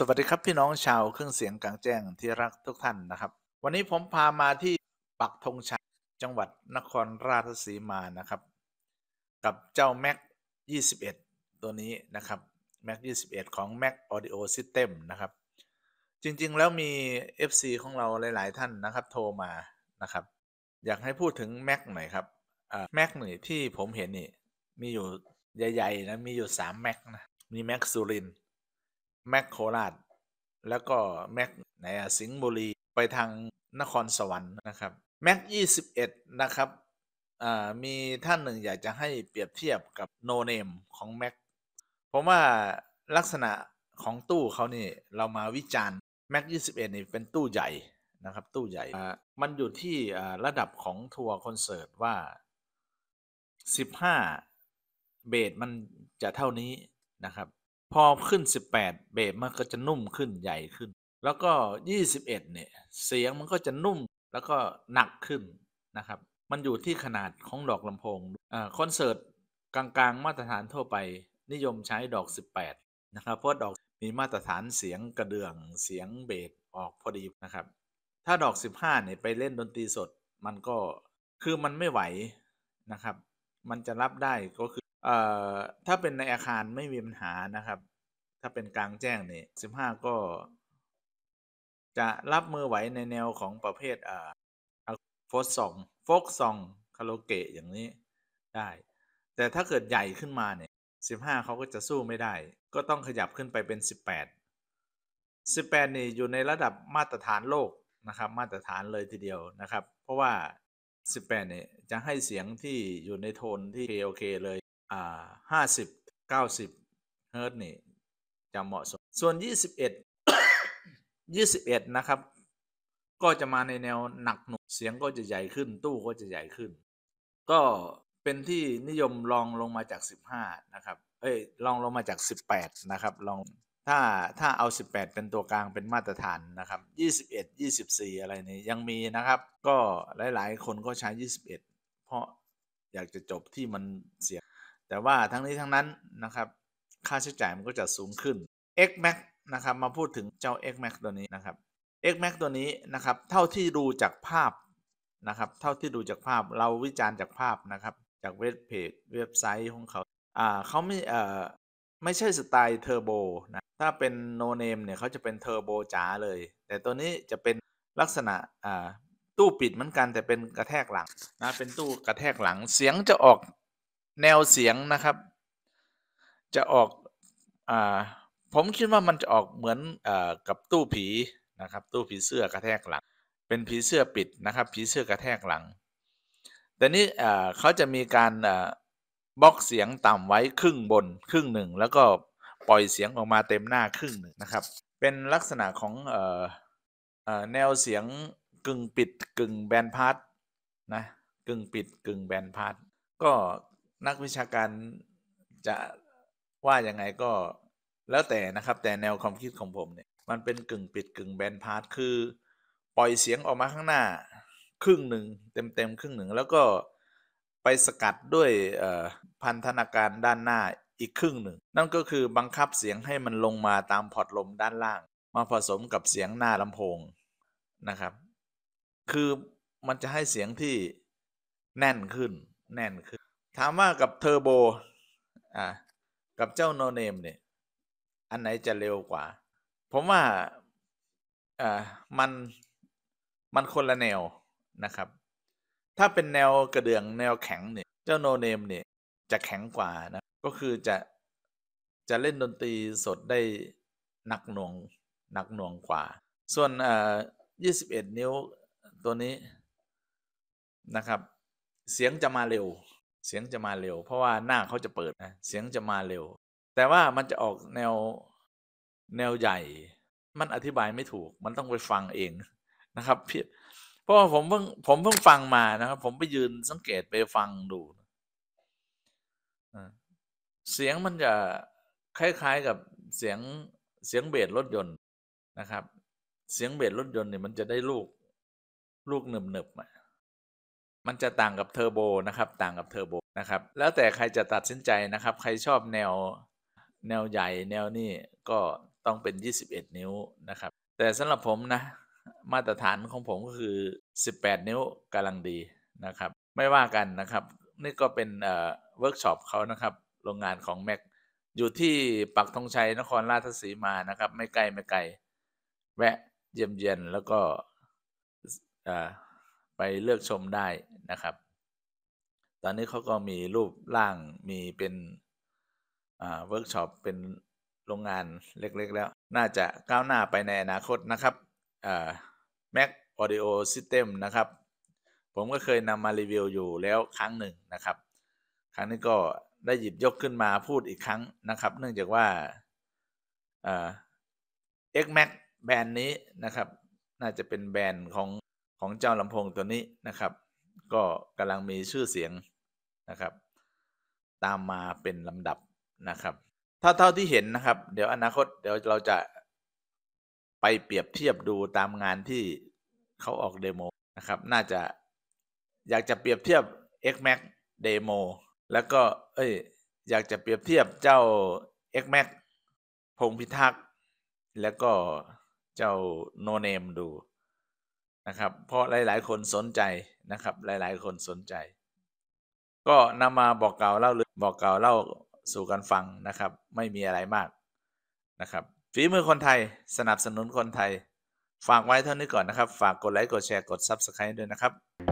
สวัสดีครับ พี่น้องชาวเครื่องเสียงกลางแจ้งที่รักทุกท่านนะครับ วันนี้ผมพามาที่ปักธงชัยจังหวัดนครราชสีมานะครับ กับเจ้าแม็ก21 ตัวนี้นะครับแม็ก21 ของ Mac Audio System นะครับ จริงๆแล้วมี FC ของเราหลาย ๆท่านนะครับโทรมานะครับ อยากให้พูดถึง Mac หน่อยครับแม็กหน่อยที่ผมเห็นนี่ มีอยู่ใหญ่ ๆ นะ มีอยู่ 3 Mac นะมี Mac ซูรินแม็กโคราชแล้วก็แม็กไหนอะสิงห์บุรีไปทางนครสวรรค์นะครับแม็กยี่สิบเอ็ดนะครับ มีท่านหนึ่ง อยาก จะให้เปรียบเทียบกับ โนเนม ของ แม็กเพราะว่าลักษณะของตู้เขานี่ เรามาวิจารณ์แม็กยี่สิบเอ็ดนี่ เป็นตู้ใหญ่นะครับ ตู้ใหญ่ มันอยู่ที่ระดับของ ทัวร์คอนเสิร์ต ว่าสิบห้าเบสมันจะเท่านี้นะครับพอขึ้น 18 เบสมันก็จะนุ่มขึ้นใหญ่ขึ้น แล้วก็ 21 เนี่ยเสียงมันก็จะนุ่มแล้วก็หนักขึ้นนะครับมันอยู่ที่ขนาดของดอกลำโพงอคอนเสิร์ตกลางๆมาตรฐานทั่วไปนิยมใช้ดอก 18นะครับเพราะดอกมีมาตรฐานเสียงกระเดื่องเสียงเบสออกพอดีนะครับถ้าดอก 15เนี่ยไปเล่นดนตรีสดมันก็คือมันไม่ไหวนะครับมันจะรับได้ก็คือเอ่อ ถ้าเป็นในอาคารไม่ มีปัญหา นะ ครับ ถ้าเป็นกลางแจ้ง นี่สิบห้าก็ จะรับ มือไหวในแนวของประเภทเอ่อโฟกซองโฟกซองคาโลเกะอย่างนี้ได้ แต่ถ้าเกิดใหญ่ขึ้นมา เนี่ยสิบห้าเขาก็จะสู้ไม่ได้ ก็ต้องขยับขึ้นไปเป็นสิบแปดสิบแปดนี่ อยู่ในระดับมาตรฐานโลก นะครับมาตรฐานเลยทีเดียวนะครับ เพราะว่าสิบแปดเนี่ยจะให้เสียงที่อยู่ในโทนที่โอเคเลยอ่าห้าสิบเก้าสิบเฮิร์ตนี่จะเหมาะสมส่วนยี่สิบเอ็ดยี่สิบเอ็ดนะครับก็จะมาในแนวหนักหนุกเสียงก็จะใหญ่ขึ้น ตู้ก็จะใหญ่ขึ้น ก็เป็นที่นิยมลองลงมาจากสิบห้านะครับเอ้ยลองลงมาจากสิบแปดนะครับลองถ้าถ้าเอาสิบแปดเป็นตัวกลางเป็นมาตรฐานนะครับยี่สิบเอ็ดยีี่่สสิบอะไรนี้ยังมีนะครับ ก็หลายๆ คนก็ใช้ยี่ส็ดเพราะอยากจะจบที่มันเสียงแต่ว่าทั้งนี้ทั้งนั้นนะครับค่าใช้จ่ายมันก็จะสูงขึ้น X Max นะครับมาพูดถึงเจ้า X Max ตัวนี้นะครับ X Max ตัวนี้นะครับเท่าที่ดูจากภาพนะครับเท่าที่ดูจากภาพเราวิจารณ์จากภาพนะครับ จากเว็บเพจเว็บไซต์ของเขาอ่าเขาไม่เอ่อไม่ใช่สไตล์เทอร์โบนะถ้าเป็นโนเนมเนี่ยเขาจะเป็นเทอร์โบจ๋าเลยแต่ตัวนี้จะเป็นลักษณะอ่าตู้ปิดเหมือนกัน แต่เป็นกระแทกหลังนะเป็นตู้กระแทกหลังเสียงจะออกแนวเสียง นะครับ จะออกอผมคิดว่ามันจะออกเหมือนอกับตู้ผีนะครับตู้ผีเสื้อกระแทกหลังเป็นผีเสื้อปิดนะครับผีเสื้อกระแทกหลังแต่นี้เขาจะมีการบล็อกเสียงต่ำไว้ครึ่งบนครึ่งหนึ่ง แล้วก็ปล่อยเสียงออกมาเต็มหน้าครึ่งหนึ่งนะครับ เป็นลักษณะของออแนวเสียงกึ่งปิดกึ่งแบนพาร์ตนะกึ่งปิดกึ่งแบนพาร์ตก็นักวิชาการจะว่ายังไงก็แล้วแต่นะครับแต่แนวความคิดของผมเนี่ยมันเป็นกึ่งปิดกึ่งแบนพาร์ทคือปล่อยเสียงออกมาข้างหน้าครึ่งหนึ่งเต็มเต็มครึ่งหนึ่งแล้วก็ไปสกัดด้วยพันธนาการด้านหน้าอีกครึ่งหนึ่งนั่นก็คือบังคับเสียงให้มันลงมาตามพอร์ตลมด้านล่าง มาผสมกับเสียงหน้าลำโพงนะครับ คือมันจะให้เสียงที่แน่นขึ้นแน่นขึ้นถามว่ากับเทอร์โบอ่ากับเจ้าโนเนมเนี่ยอันไหนจะเร็วกว่า ผมว่าอ่ามัน มันคนละแนวนะครับ ถ้าเป็นแนวกระเดื่องแนวแข็งเนี่ยเจ้าโนเนมเนี่ยจะแข็งกว่านะก็คือจะจะเล่นดนตรีสดได้หนักหน่วงหนักหน่วงกว่า ส่วนอ่า็ดนิ้วตัวนี้นะครับ เสียงจะมาเร็วเสียงจะมาเร็ว เพราะว่าหน้าเขาจะเปิดนะเสียงจะมาเร็ว แต่ว่ามันจะออกแนวแนวใหญ่ มันอธิบายไม่ถูก มันต้องไปฟังเองนะครับ พีเพราะว่าผมเพิ่งผมเพิ่งฟังมานะครับ ผมไปยืนสังเกตไปฟังดู เสียงมันจะคล้ายๆกับเสียงเสียงเบสรถยนต์นะครับ เสียงเบสรถยนต์เนี่ยมันจะได้ลูก ลูกหนึบๆมันจะต่างกับเทอร์โบนะครับ ต่างกับเทอร์โบนะครับ แล้วแต่ใครจะตัดสินใจนะครับ ใครชอบแนวแนวใหญ่แนวนี้ก็ต้องเป็น 21 นิ้วนะครับ แต่สำหรับผมนะมาตรฐานของผมก็คือ 18 นิ้วกำลังดีนะครับ ไม่ว่ากันนะครับ นี่ก็เป็นเออ่เวิร์กช็อปเขานะครับ โรงงานของแม็กอยู่ที่ปักธงชัยนครราชสีมานะครับ ไม่ไกลไม่ไกลแวะเยี่ยมเยียนแล้วก็ไปเลือกชมได้นะครับ ตอนนี้เขาก็มีรูปร่างมีเป็นเวิร์กช็อปเป็นโรงงานเล็กๆ แล้ว น่าจะก้าวหน้าไปในอนาคตนะครับแม็กออด u โอซิสเต็มนะครับ ผมก็เคยนำมารีวิวอยู่แล้วครั้งหนึ่งนะครับ ครั้งนี้ก็ได้หยิบยกขึ้นมาพูดอีกครั้งนะครับ เนื่องจากว่าเอ็กแม็กแบรนด์นี้นะครับน่าจะเป็นแบรนด์ของของเจ้าลำโพงตัวนี้นะครับ ก็กำลังมีชื่อเสียงนะครับ ตามมาเป็นลำดับนะครับถ้าเท่าที่เห็นนะครับ เดี๋ยวอนาคตเดี๋ยวเราจะไปเปรียบเทียบดูตามงานที่เขาออกเดโมนะครับน่าจะอยากจะเปรียบเทียบ x m a x Demo แล้วก็เอ้ยอยากจะเปรียบเทียบเจ้า x m a x พงพิทักษ์ แล้วก็เจ้า No Name ดูนะครับ เพราะหลายๆ คนสนใจนะครับ หลายๆ คนสนใจ ก็นำมาบอกกล่าวเล่าหรือบอกกล่าวเล่าสู่กันฟังนะครับ ไม่มีอะไรมากนะครับฝีมือคนไทยสนับสนุนคนไทย ฝากไว้เท่านี้ก่อนนะครับ ฝากกดไลค์กดแชร์กด Subscribe ด้วยนะครับ